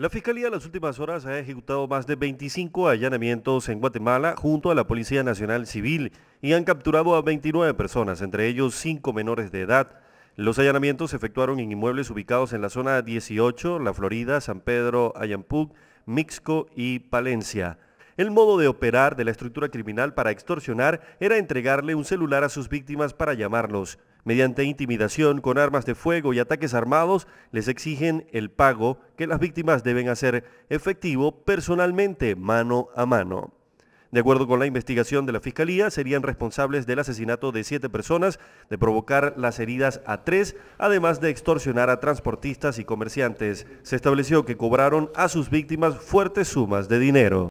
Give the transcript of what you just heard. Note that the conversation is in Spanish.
La Fiscalía en las últimas horas ha ejecutado más de 25 allanamientos en Guatemala junto a la Policía Nacional Civil y han capturado a 29 personas, entre ellos 5 menores de edad. Los allanamientos se efectuaron en inmuebles ubicados en la zona 18, La Florida, San Pedro, Ayampug, Mixco y Palencia. El modo de operar de la estructura criminal para extorsionar era entregarle un celular a sus víctimas para llamarlos. Mediante intimidación con armas de fuego y ataques armados, les exigen el pago que las víctimas deben hacer efectivo personalmente, mano a mano. De acuerdo con la investigación de la Fiscalía, serían responsables del asesinato de siete personas, de provocar las heridas a tres, además de extorsionar a transportistas y comerciantes. Se estableció que cobraron a sus víctimas fuertes sumas de dinero.